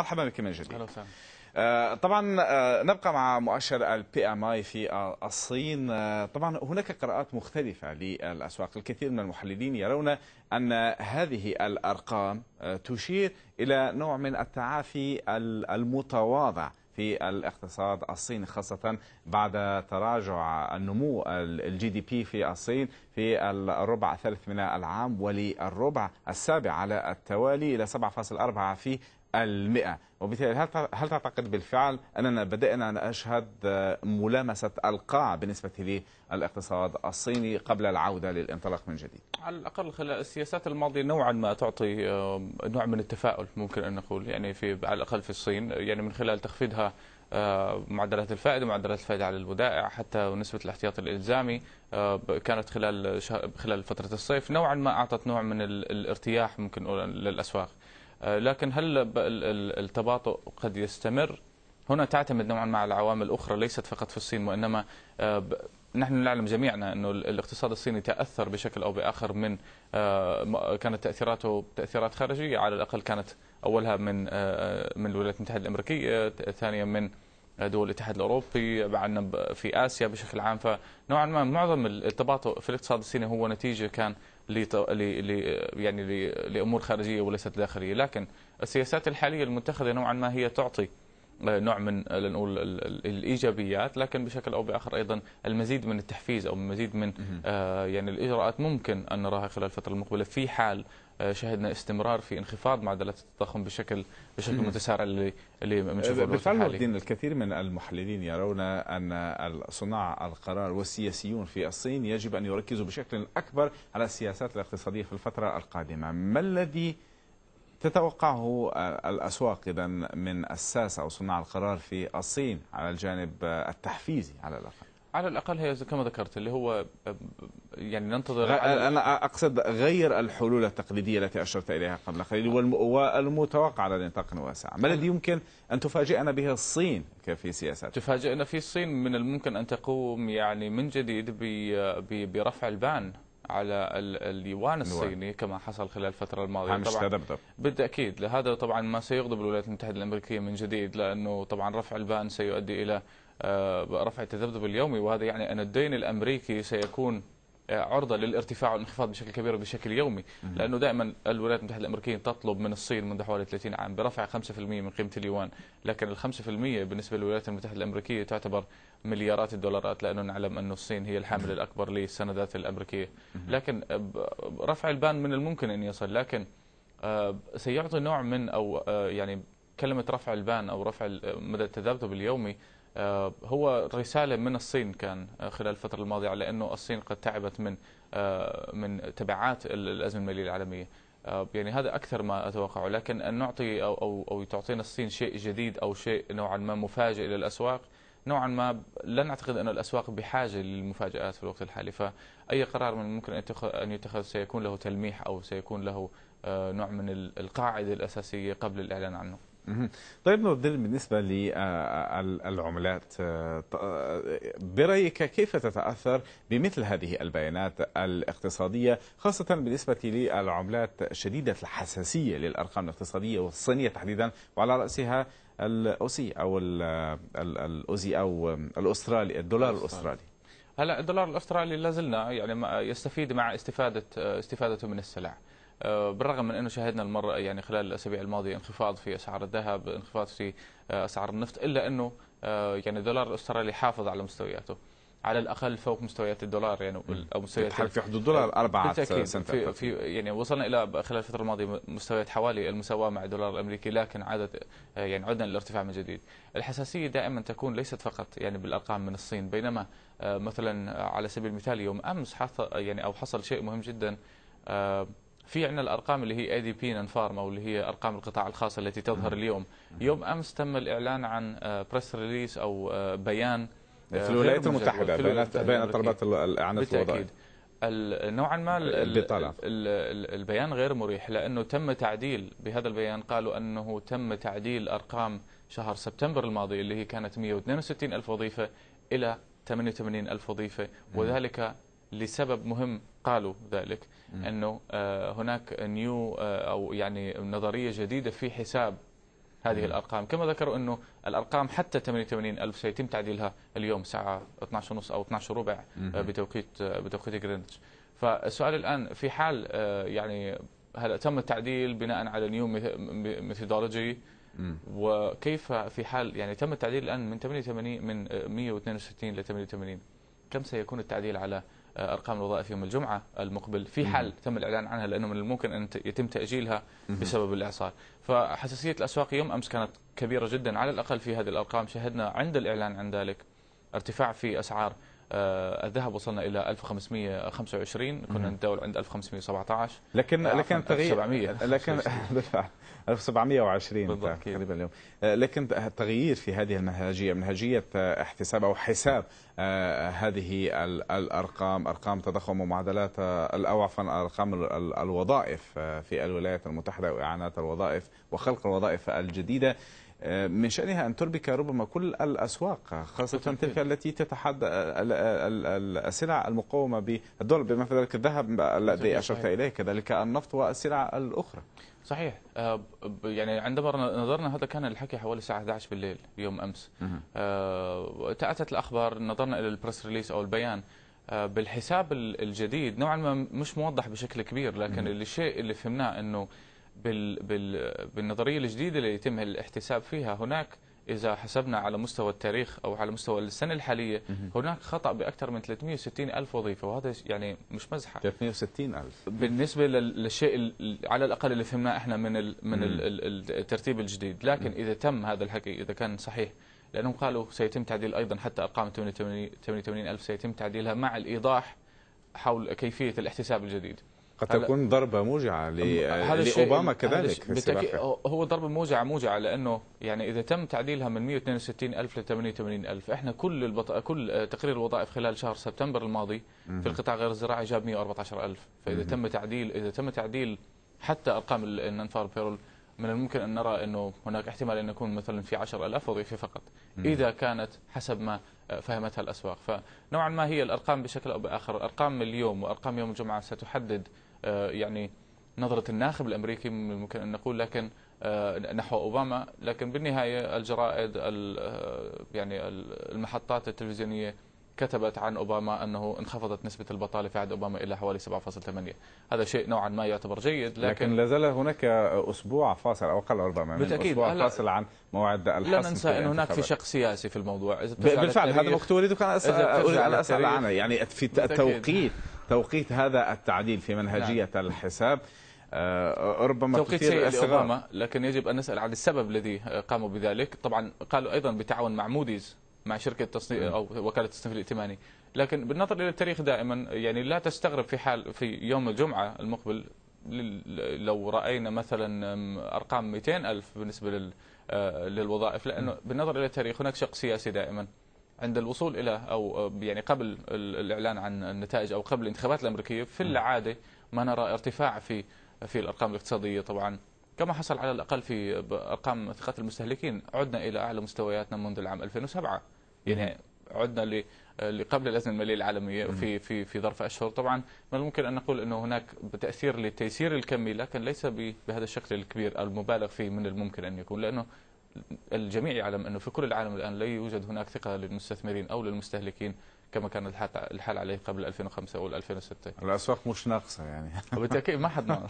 مرحبا بك من جديد. اهلا وسهلا. آه، طبعا آه، نبقى مع مؤشر البي ام اي في الصين آه، طبعا هناك قراءات مختلفه للاسواق الكثير من المحللين يرون ان هذه الارقام تشير الى نوع من التعافي المتواضع في الاقتصاد الصيني خاصة بعد تراجع النمو الجي دي بي في الصين في الربع الثالث من العام وللربع السابع على التوالي إلى 7.4 في المئة وبالتالي هل هل تعتقد بالفعل أننا بدأنا نشهد ملامسة القاع بالنسبة للاقتصاد الصيني قبل العودة للانطلاق من جديد على الأقل خلال السياسات الماضية نوعا ما تعطي آه، نوع من التفاؤل ممكن أن نقول يعني في على الأقل في الصين يعني من خلال تخفيضها آه، معدلات الفائده معدلات الفائده على الودائع حتى نسبه الاحتياط الالزامي آه، كانت خلال خلال فتره الصيف نوعا ما اعطت نوع من الارتياح ممكن للاسواق آه، لكن هل التباطؤ قد يستمر هنا تعتمد نوعا ما على عوامل أخرى ليست فقط في الصين وإنما آه، نحن نعلم جميعنا أن الاقتصاد الصيني تأثر بشكل أو بآخر من آه، كانت تأثيراته تأثيرات خارجية على الأقل كانت أولها من من الولايات المتحدة الأمريكية ثانيا من دول الاتحاد الاوروبي بعدنا في اسيا بشكل عام فنوعا ما معظم التباطؤ في الاقتصاد الصيني هو نتيجه كان يعني لامور خارجيه وليست داخليه لكن السياسات الحاليه المتخذه نوعا ما هي تعطي آه، نوع من لنقول الايجابيات لكن بشكل او باخر ايضا المزيد من التحفيز او المزيد من آه، يعني الاجراءات ممكن ان نراها خلال الفتره المقبله في حال آه، شهدنا استمرار في انخفاض معدلات التضخم بشكل بشكل متسارع اللي اللي بنشوفه بالفعل الدين الكثير من المحللين يرون ان صناع القرار والسياسيون في الصين يجب ان يركزوا بشكل اكبر على السياسات الاقتصاديه في الفتره القادمه ما الذي تتوقعه آه، الأسواق إذا من الساسة أو صناع القرار في الصين على الجانب آه، التحفيزي على الأقل على الأقل هي كما ذكرت اللي هو آه، يعني ننتظر أنا أقصد غير الحلول التقليدية التي أشرت إليها قبل قليل والمتوقع على نطاق واسع ما الذي يمكن أن تفاجئنا به الصين في سياسات تفاجئنا في الصين من الممكن أن تقوم يعني من جديد برفع البان على اليوان الصيني كما حصل خلال الفتره الماضيه طبعا بالتاكيد لهذا طبعا ما سيغضب الولايات المتحده الامريكيه من جديد لانه طبعا رفع البان سيؤدي الى آه، رفع التذبذب اليومي وهذا يعني ان الدين الامريكي سيكون عرضة للارتفاع والانخفاض بشكل كبير وبشكل يومي لأنه دائما الولايات المتحدة الأمريكية تطلب من الصين منذ حوالي 30 عام برفع 5% من قيمة اليوان لكن ال 5% بالنسبة للولايات المتحدة الأمريكية تعتبر مليارات الدولارات لأنه نعلم أن الصين هي الحامل الأكبر للسندات الأمريكية لكن رفع البان من الممكن أن يصل لكن آه، سيعطي نوع من أو آه، يعني كلمة رفع البان أو رفع مدى التذبذب اليومي آه، هو رساله من الصين كان آه، خلال الفتره الماضيه على انه الصين قد تعبت من آه، من تبعات الازمه الماليه العالميه يعني هذا اكثر ما اتوقعه لكن ان نعطي او او او تعطينا الصين شيء جديد او شيء نوعا ما مفاجئ للاسواق نوعا ما لا نعتقد ان الاسواق بحاجه للمفاجات في الوقت الحالي فاي قرار من الممكن ان يتخذ سيكون له تلميح او سيكون له نوع من القاعده الاساسيه قبل الاعلان عنه طيب نور الدين بالنسبه للعملات برايك كيف تتاثر بمثل هذه البيانات الاقتصاديه خاصه بالنسبه للعملات شديده الحساسيه للارقام الاقتصاديه والصينيه تحديدا وعلى راسها الاوسي او الاوزي او الاسترالي الدولار الاسترالي هلا الدولار الاسترالي لازلنا يعني يستفيد مع استفاده استفادته من السلع آه، بالرغم من انه شاهدنا المره يعني خلال الاسابيع الماضيه انخفاض في اسعار الذهب، انخفاض في آه، اسعار النفط، الا انه آه، يعني الدولار الاسترالي حافظ على مستوياته. على الاقل فوق مستويات الدولار يعني او مستويات في حدود الدولار 4 في, في يعني وصلنا الى خلال الفتره الماضيه مستويات حوالي المساواه مع الدولار الامريكي لكن عادت يعني عدنا للارتفاع من جديد. الحساسيه دائما تكون ليست فقط يعني بالارقام من الصين بينما مثلا على سبيل المثال يوم امس حصل يعني او حصل شيء مهم جدا في عندنا الارقام اللي هي اي دي بي فارما واللي هي ارقام القطاع الخاص التي تظهر اليوم يوم امس تم الاعلان عن بريس آه، ريليس او آه، بيان آه، في الولايات المتحده الولايات بين رباط الاعانه الوضعيه نوعا ما البطالة. البيان غير مريح لانه تم تعديل بهذا البيان قالوا انه تم تعديل ارقام شهر سبتمبر الماضي اللي هي كانت 162 الف وظيفه الى 88 الف وظيفه وذلك لسبب مهم قالوا ذلك أنه آه، هناك نيو آه، أو يعني نظرية جديدة في حساب هذه الأرقام كما ذكروا أنه الأرقام حتى 88 ألف سيتم تعديلها اليوم الساعة 12 ونص أو 12 ربع آه، بتوقيت بتوقيت جرينتش فالسؤال الآن في حال يعني هل تم التعديل بناء على نيو ميثودولوجي وكيف في حال يعني تم التعديل الآن من 88 من 162 ل 88 كم سيكون التعديل على آه، ارقام الوظائف يوم الجمعه المقبل في حال تم الاعلان عنها لانه من الممكن ان يتم تاجيلها بسبب الاعصار فحساسيه الاسواق يوم امس كانت كبيره جدا على الاقل في هذه الارقام شهدنا عند الاعلان عن ذلك ارتفاع في اسعار آه، الذهب وصلنا الى 1525 كنا نتداول عند 1517 لكن آه، لكن تغيير 700 لكن بالفعل 1720 تقريبا اليوم آه، لكن التغيير في هذه المنهجيه منهجيه احتساب او حساب هذه الارقام ارقام تضخم ومعادلات او عفوا ارقام الوظائف في الولايات المتحده واعانات الوظائف وخلق الوظائف الجديده آه، من شأنها أن تربك ربما كل الأسواق خاصة تلك التي تتحدى السلع المقومة بالدولار بما في ذلك الذهب الذي أشرت إليه كذلك النفط والسلع الأخرى صحيح آه، يعني عندما نظرنا هذا كان الحكي حوالي الساعة 11 بالليل يوم أمس آه، تاتت الأخبار نظرنا إلى البريس ريليس أو البيان بالحساب الجديد نوعا ما مش موضح بشكل كبير لكن الشيء اللي فهمناه أنه بال بال بالنظرية الجديدة اللي يتم الاحتساب فيها هناك إذا حسبنا على مستوى التاريخ أو على مستوى السنة الحالية هناك خطأ بأكثر من 360 ألف وظيفة وهذا يعني مش مزحة 360 ألف بالنسبة للشيء على الأقل اللي فهمناه إحنا من من الترتيب الجديد لكن إذا تم هذا الحكي إذا كان صحيح لأنهم قالوا سيتم تعديل أيضا حتى أرقام 88 ألف سيتم تعديلها مع الإيضاح حول كيفية الاحتساب الجديد قد تكون ضربة موجعة لأوباما كذلك بالتأكيد هو ضربة موجعة موجعة لأنه يعني إذا تم تعديلها من 162 ألف ل 88 ألف إحنا كل البط... كل تقرير الوظائف خلال شهر سبتمبر الماضي في القطاع غير الزراعي جاب 114 ألف فإذا تم تعديل إذا تم تعديل حتى أرقام النانفار بيرول من الممكن أن نرى أنه هناك احتمال أن يكون مثلا في 10000 وظيفة فقط إذا كانت حسب ما آه، فهمتها الأسواق فنوعا ما هي الأرقام بشكل أو بآخر أرقام اليوم وأرقام يوم الجمعة ستحدد آه، يعني نظرة الناخب الأمريكي ممكن أن نقول لكن آه، نحو أوباما لكن بالنهاية الجرائد آه، يعني المحطات التلفزيونية كتبت عن أوباما أنه انخفضت نسبة البطالة في عهد أوباما إلى حوالي 7.8 هذا شيء نوعا ما يعتبر جيد لكن, لكن لازال هناك أسبوع فاصل أو أقل ربما من يعني بالتأكيد أسبوع فاصل عن موعد الحسم لا ننسى أن هناك في شق سياسي في الموضوع بالفعل هذا ما كنت أريد أن أسأل عنه يعني في التوقيت توقيت هذا التعديل في منهجية نعم. الحساب آه، ربما توقيت سيء لأوباما لكن يجب أن نسأل عن السبب الذي قاموا بذلك طبعا قالوا أيضا بتعاون مع موديز مع شركة تصنيف نعم. أو وكالة التصنيف الائتماني لكن بالنظر إلى التاريخ دائما يعني لا تستغرب في حال في يوم الجمعة المقبل لو رأينا مثلا أرقام 200 ألف بالنسبة آه، للوظائف لأنه نعم. بالنظر إلى التاريخ هناك شق سياسي دائما عند الوصول الى او يعني قبل الاعلان عن النتائج او قبل الانتخابات الامريكيه في العاده ما نرى ارتفاع في في الارقام الاقتصاديه طبعا كما حصل على الاقل في ارقام ثقه المستهلكين عدنا الى اعلى مستوياتنا منذ العام 2007 يعني عدنا لقبل الازمه الماليه العالميه في في في ظرف اشهر طبعا من الممكن ان نقول انه هناك تاثير للتيسير الكمي لكن ليس بهذا الشكل الكبير المبالغ فيه من الممكن ان يكون لانه الجميع يعلم أنه في كل العالم الآن لا يوجد هناك ثقة للمستثمرين أو للمستهلكين كما كان الحال عليه قبل 2005 أو 2006 الأسواق مش ناقصة يعني وبالتاكيد ما حد ناقص